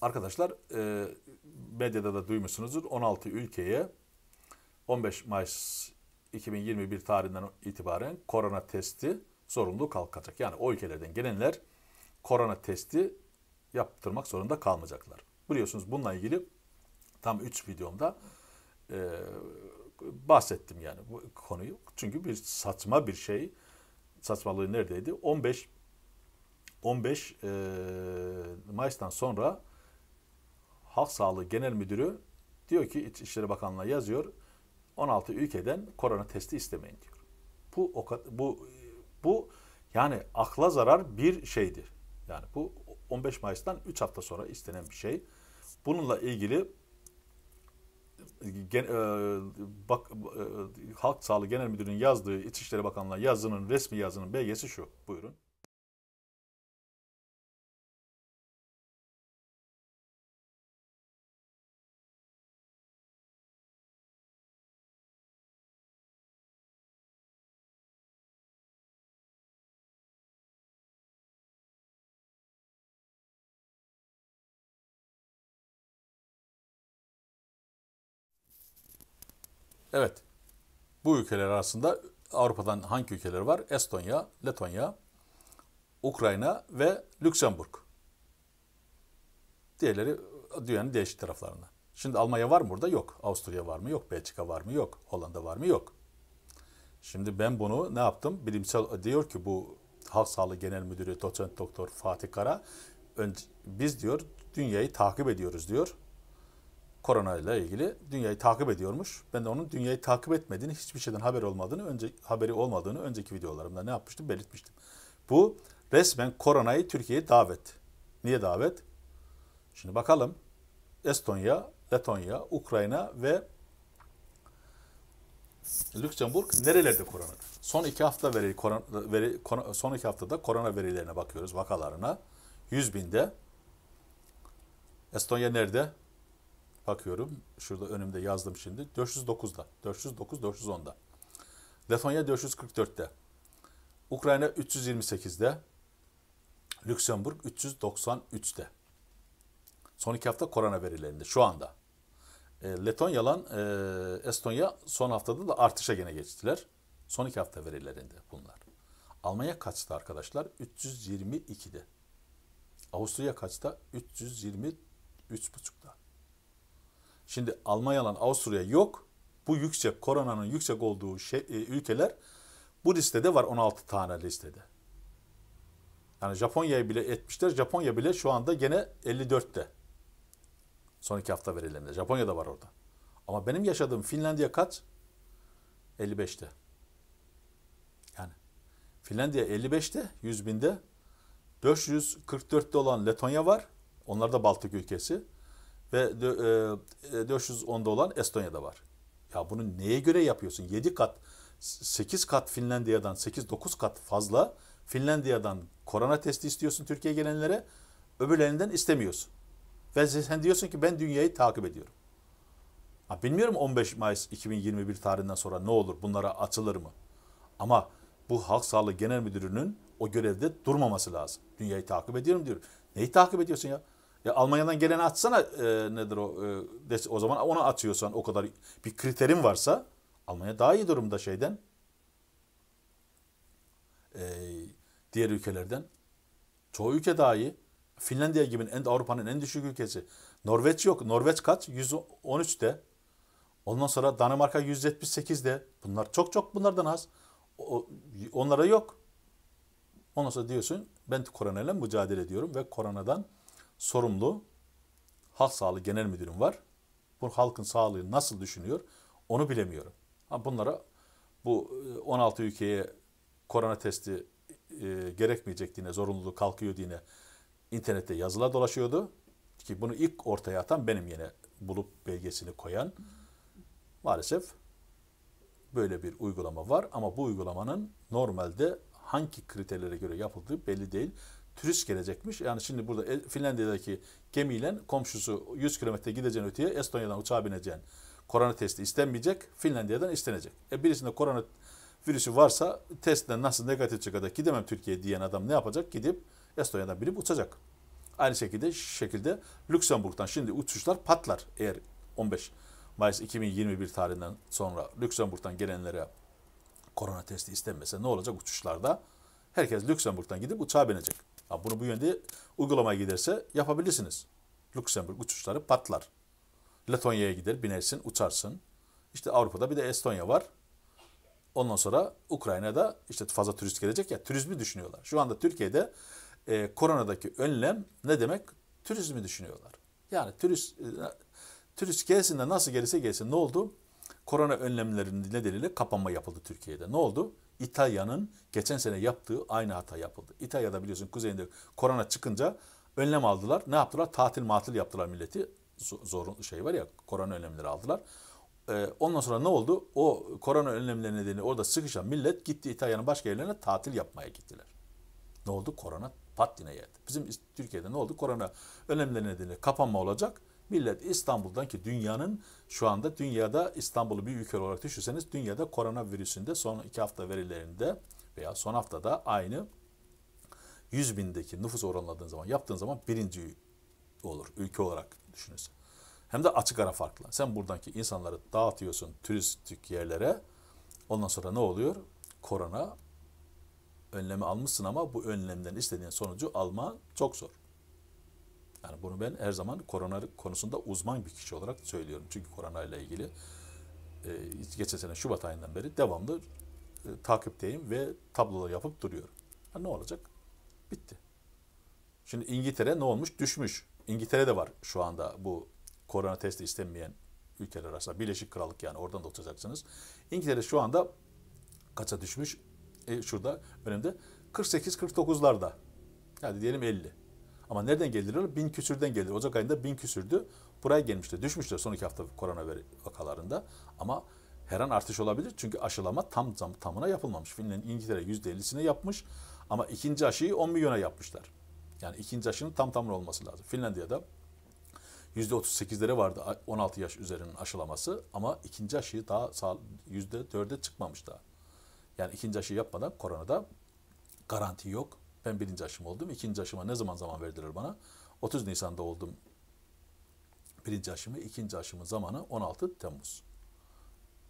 Arkadaşlar e, medyada da duymuşsunuzdur 16 ülkeye 15 Mayıs 2021 tarihinden itibaren korona testi zorunluluğu kalkacak. Yani o ülkelerden gelenler korona testi yaptırmak zorunda kalmayacaklar. Biliyorsunuz bununla ilgili tam 3 videomda e, bahsettim yani bu konuyu. Çünkü bir saçma bir şey. Saçmalığı neredeydi? 15 15 e, Mayıs'tan sonra Halk Sağlığı Genel Müdürü diyor ki İçişleri Bakanlığı yazıyor. 16 ülkeden korona testi istemeyin diyor. Bu o, bu bu yani akla zarar bir şeydir. Yani bu 15 Mayıs'tan 3 hafta sonra istenen bir şey. Bununla ilgili e, gen, e, bak, e, Halk Sağlığı Genel Müdürü'nün yazdığı İçişleri Bakanlığı yazının resmi yazının belgesi şu. Buyurun. Evet. Bu ülkeler arasında Avrupa'dan hangi ülkeler var? Estonya, Letonya, Ukrayna ve Lüksemburg. Diğerleri dünyanın değişik taraflarında. Şimdi Almanya var mı burada? Yok. Avusturya var mı? Yok. Belçika var mı? Yok. Hollanda var mı? Yok. Şimdi ben bunu ne yaptım? Bilimsel diyor ki bu Halk Sağlığı Genel Müdürü Doçent Doktor Fatih Kara biz diyor dünyayı takip ediyoruz diyor korona ile ilgili dünyayı takip ediyormuş. Ben de onun dünyayı takip etmediğini, hiçbir şeyden haber olmadığını, önce haberi olmadığını önceki videolarımda ne yapmıştım belirtmiştim. Bu resmen koronayı Türkiye'ye davet. Niye davet? Şimdi bakalım. Estonya, Letonya, Ukrayna ve Lüksemburg nerelerde korona? Son iki hafta veri, korona, veri korona, son iki haftada korona verilerine bakıyoruz vakalarına. 100 binde. Estonya nerede? bakıyorum. Şurada önümde yazdım şimdi. 409'da. 409, 410'da. Letonya 444'te. Ukrayna 328'de. Lüksemburg 393'te. Son iki hafta korona verilerinde şu anda. E, Letonya'lan e, Estonya son haftada da artışa gene geçtiler. Son iki hafta verilerinde bunlar. Almanya kaçtı arkadaşlar? 322'de. Avusturya kaçta? 323,5'da. Şimdi Almanya'dan Avusturya yok. Bu yüksek, koronanın yüksek olduğu şey, e, ülkeler bu listede var 16 tane listede. Yani Japonya'yı bile etmişler. Japonya bile şu anda gene 54'te. Son iki hafta verilerinde. Japonya da var orada. Ama benim yaşadığım Finlandiya kaç? 55'te. Yani Finlandiya 55'te, 100 binde. 444'te olan Letonya var. Onlar da Baltık ülkesi ve 410'da e, e, olan Estonya'da var. Ya bunu neye göre yapıyorsun? 7 kat, 8 kat Finlandiya'dan, 8-9 kat fazla Finlandiya'dan korona testi istiyorsun Türkiye'ye gelenlere, öbürlerinden istemiyorsun. Ve sen diyorsun ki ben dünyayı takip ediyorum. Ha, bilmiyorum 15 Mayıs 2021 tarihinden sonra ne olur, bunlara açılır mı? Ama bu Halk Sağlığı Genel Müdürü'nün o görevde durmaması lazım. Dünyayı takip ediyorum diyor. Neyi takip ediyorsun ya? Ya e, Almanya'dan gelen atsana e, nedir o e, o zaman ona atıyorsan o kadar bir kriterin varsa Almanya daha iyi durumda şeyden e, diğer ülkelerden. Çoğu ülke daha iyi. Finlandiya gibi en Avrupa'nın en düşük ülkesi. Norveç yok. Norveç kaç? 113'te. Ondan sonra Danimarka 178'de. Bunlar çok çok bunlardan az. O, onlara yok. Ondan sonra diyorsun ben koronadan mücadele ediyorum ve koronadan sorumlu Halk Sağlığı Genel Müdürüm var. Bu halkın sağlığı nasıl düşünüyor onu bilemiyorum. Ama bunlara bu 16 e, ülkeye korona testi e, gerekmeyecek diye zorunluluğu kalkıyor diye internette yazılar dolaşıyordu. Ki bunu ilk ortaya atan benim yine bulup belgesini koyan maalesef böyle bir uygulama var ama bu uygulamanın normalde hangi kriterlere göre yapıldığı belli değil turist gelecekmiş. Yani şimdi burada Finlandiya'daki gemiyle komşusu 100 kilometre gideceğin öteye Estonya'dan uçağa bineceğin, Korona testi istenmeyecek, Finlandiya'dan istenecek. E birisinde korona virüsü varsa testten nasıl negatif çıkacak gidemem Türkiye'ye diyen adam ne yapacak? Gidip Estonya'dan binip uçacak. Aynı şekilde şekilde Lüksemburg'dan şimdi uçuşlar patlar eğer 15 Mayıs 2021 tarihinden sonra Lüksemburg'dan gelenlere korona testi istenmese ne olacak uçuşlarda? Herkes Lüksemburg'dan gidip uçağa binecek. Ya bunu bu yönde uygulamaya giderse yapabilirsiniz. Luxemburg uçuşları patlar. Letonya'ya gider, binersin, uçarsın. İşte Avrupa'da bir de Estonya var. Ondan sonra Ukrayna'da işte fazla turist gelecek ya turizmi düşünüyorlar. Şu anda Türkiye'de e, koronadaki önlem ne demek? Turizmi düşünüyorlar. Yani turist e, turist gelsin de nasıl gelirse gelsin ne oldu? Korona önlemlerinin nedeniyle kapanma yapıldı Türkiye'de. Ne oldu? İtalya'nın geçen sene yaptığı aynı hata yapıldı. İtalya'da biliyorsun kuzeyinde korona çıkınca önlem aldılar. Ne yaptılar? Tatil matil yaptılar milleti. Zorun şey var ya korona önlemleri aldılar. Ee, ondan sonra ne oldu? O korona önlemleri nedeniyle orada sıkışan millet gitti İtalya'nın başka yerlerine tatil yapmaya gittiler. Ne oldu? Korona pat yine geldi. Bizim Türkiye'de ne oldu? Korona önlemleri nedeniyle kapanma olacak. Millet İstanbul'dan ki dünyanın şu anda dünyada İstanbul'u bir ülke olarak düşünseniz dünyada koronavirüsünde son iki hafta verilerinde veya son haftada aynı 100 bindeki nüfus oranladığın zaman yaptığın zaman birinci olur ülke olarak düşünürsün. Hem de açık ara farklı. Sen buradaki insanları dağıtıyorsun turistik yerlere. Ondan sonra ne oluyor? Korona önlemi almışsın ama bu önlemden istediğin sonucu alma çok zor. Yani bunu ben her zaman korona konusunda uzman bir kişi olarak söylüyorum. Çünkü korona ile ilgili e, geçen sene Şubat ayından beri devamlı e, takipteyim ve tablolar yapıp duruyorum. Ha, ne olacak? Bitti. Şimdi İngiltere ne olmuş? Düşmüş. İngiltere'de var şu anda bu korona testi istenmeyen ülkeler arasında. Birleşik Krallık yani oradan da oturacaksınız. İngiltere şu anda kaça düşmüş? E, şurada önümde 48-49'larda. Yani diyelim 50. Ama nereden gelirler? Bin küsürden gelir. Ocak ayında bin küsürdü. Buraya gelmişti. düşmüşler. son iki hafta korona vakalarında. Ama her an artış olabilir. Çünkü aşılama tam, tam tamına yapılmamış. Finland İngiltere %50'sine yapmış. Ama ikinci aşıyı 10 milyona yapmışlar. Yani ikinci aşının tam tamına olması lazım. Finlandiya'da %38'lere vardı 16 yaş üzerinin aşılaması ama ikinci aşıyı daha %4'e çıkmamış daha. Yani ikinci aşı yapmadan koronada garanti yok, ben birinci aşım oldum. İkinci aşıma ne zaman zaman verdiler bana? 30 Nisan'da oldum birinci aşımı. ikinci aşımın zamanı 16 Temmuz.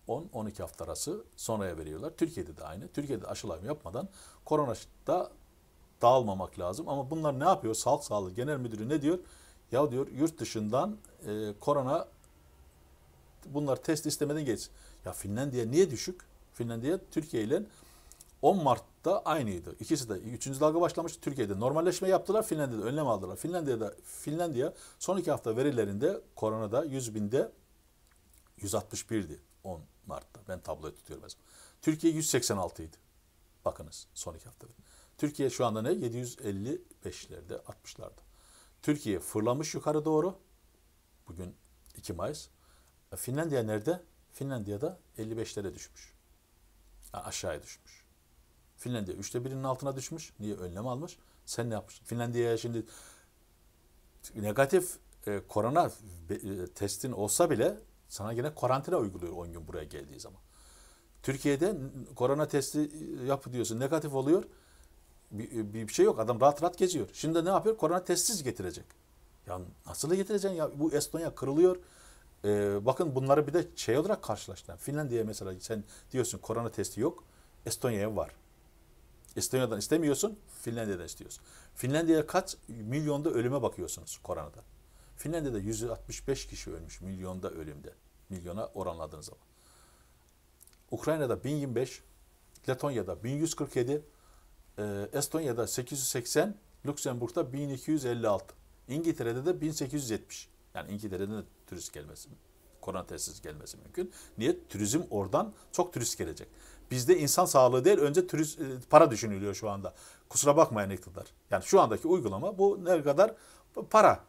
10-12 hafta arası sonraya veriyorlar. Türkiye'de de aynı. Türkiye'de aşılama yapmadan korona da dağılmamak lazım. Ama bunlar ne yapıyor? Sağlık Sağlığı Genel Müdürü ne diyor? Ya diyor yurt dışından e, korona bunlar test istemeden geç. Ya Finlandiya niye düşük? Finlandiya Türkiye ile 10 Mart'ta aynıydı. İkisi de 3. dalga başlamıştı. Türkiye'de normalleşme yaptılar. Finlandiya'da önlem aldılar. Finlandiya'da Finlandiya son iki hafta verilerinde koronada 100 binde 161'di 10 Mart'ta. Ben tabloyu tutuyorum mesela. Türkiye 186'ydı. Bakınız son iki hafta. Türkiye şu anda ne? 755'lerde, 60'larda. Türkiye fırlamış yukarı doğru. Bugün 2 Mayıs. E, Finlandiya nerede? Finlandiya'da 55'lere düşmüş. Aşağıya düşmüş. Finlandiya üçte birinin altına düşmüş. Niye? Önlem almış. Sen ne yapmışsın? Finlandiya'ya şimdi negatif e, korona e, testin olsa bile sana yine karantina uyguluyor 10 gün buraya geldiği zaman. Türkiye'de korona testi e, yap diyorsun negatif oluyor. Bir, e, bir şey yok. Adam rahat rahat geziyor. Şimdi ne yapıyor? Korona testsiz getirecek. Ya nasıl getireceksin ya? Bu Estonya kırılıyor. Ee, bakın bunları bir de şey olarak karşılaştı. Finlandiya mesela sen diyorsun korona testi yok. Estonya'ya var. Estonya'dan istemiyorsun, Finlandiya'dan istiyorsun. Finlandiya'ya kaç milyonda ölüme bakıyorsunuz koronadan. Finlandiya'da 165 kişi ölmüş milyonda ölümde. Milyona oranladığınız zaman. Ukrayna'da 1025, Letonya'da 1147, e, Estonya'da 880, Lüksemburg'da 1256, İngiltere'de de 1870. Yani İngiltere'de de turist gelmesin korona testis gelmesi mümkün. Niye? Turizm oradan çok turist gelecek. Bizde insan sağlığı değil önce turist, e, para düşünülüyor şu anda. Kusura bakmayın iktidar. Yani şu andaki uygulama bu ne kadar para.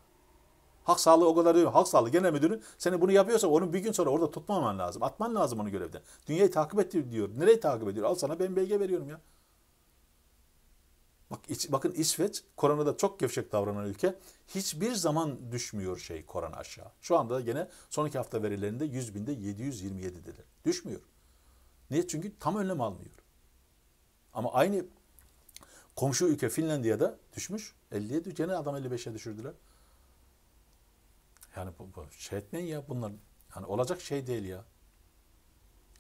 Halk sağlığı o kadar değil. Halk sağlığı genel müdürü seni bunu yapıyorsa onu bir gün sonra orada tutmaman lazım. Atman lazım onu görevden. Dünyayı takip et diyor. Nereyi takip ediyor? Al sana ben belge veriyorum ya. Bak, bakın İsveç Koran'da çok gevşek davranan ülke. Hiçbir zaman düşmüyor şey Koran aşağı. Şu anda gene son iki hafta verilerinde 100 binde 727 dediler. Düşmüyor. Niye? Çünkü tam önlem almıyor. Ama aynı komşu ülke Finlandiya'da düşmüş. 50'ye düştü. Gene adam 55'e düşürdüler. Yani bu, bu, şey etmeyin ya bunlar. Yani olacak şey değil ya.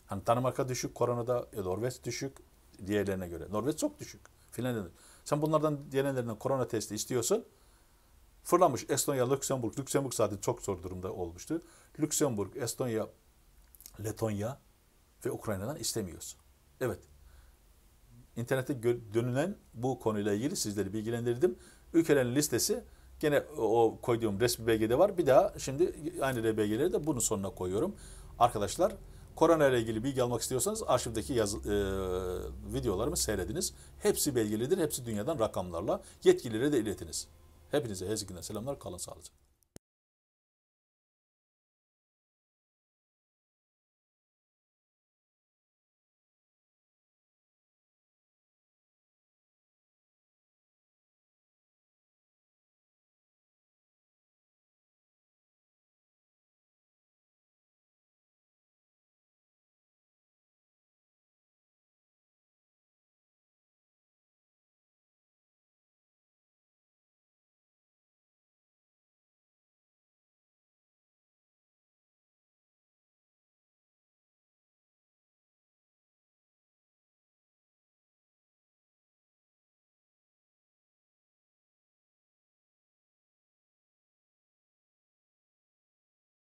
Hani Danimarka düşük, Korona'da e, Norveç düşük diğerlerine göre. Norveç çok düşük. Finlandiya'da. Sen bunlardan gelenlerinden korona testi istiyorsun. Fırlamış Estonya, Lüksemburg. Lüksemburg zaten çok zor durumda olmuştu. Lüksemburg, Estonya, Letonya ve Ukrayna'dan istemiyorsun. Evet. İnternette dönülen bu konuyla ilgili sizleri bilgilendirdim. Ülkelerin listesi gene o koyduğum resmi belgede var. Bir daha şimdi aynı belgeleri de bunun sonuna koyuyorum. Arkadaşlar Korona ile ilgili bilgi almak istiyorsanız arşivdeki yazı, e, videolarımı seyrediniz. Hepsi belgelidir. Hepsi dünyadan rakamlarla. Yetkililere de iletiniz. Hepinize Hezgin'den selamlar. Kalın sağlıcakla.